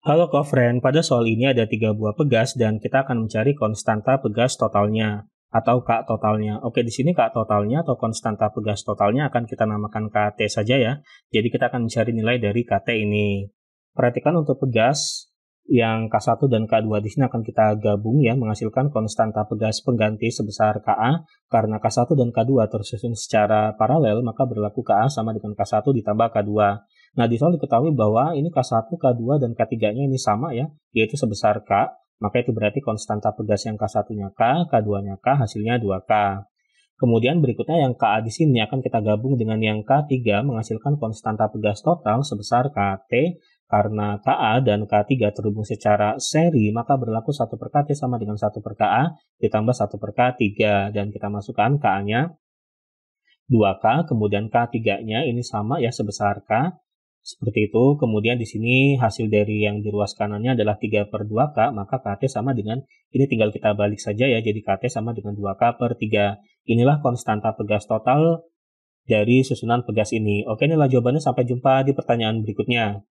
Halo Kofren, pada soal ini ada tiga buah pegas dan kita akan mencari konstanta pegas totalnya atau K totalnya. Oke, di sini K totalnya atau konstanta pegas totalnya akan kita namakan KT saja ya. Jadi kita akan mencari nilai dari KT ini. Perhatikan untuk pegas yang K1 dan K2 di sini akan kita gabung ya menghasilkan konstanta pegas pengganti sebesar KA karena K1 dan K2 tersusun secara paralel maka berlaku KA sama dengan K1 ditambah K2. Nah, di sana diketahui bahwa ini K1, K2, dan K3-nya ini sama ya, yaitu sebesar K, maka itu berarti konstanta pegas yang K1-nya K, K2-nya K, hasilnya 2K. Kemudian berikutnya yang KA di sini akan kita gabung dengan yang K3 menghasilkan konstanta pegas total sebesar KT karena KA dan K3 terhubung secara seri maka berlaku 1 per KT sama dengan 1 per KA ditambah 1 per K3 dan kita masukkan KA-nya 2K kemudian K3-nya ini sama ya sebesar K seperti itu, kemudian di sini hasil dari yang di ruas kanannya adalah 3 per 2K, maka KT sama dengan, ini tinggal kita balik saja ya, jadi KT sama dengan 2K per 3. Inilah konstanta pegas total dari susunan pegas ini. Oke, inilah jawabannya. Sampai jumpa di pertanyaan berikutnya.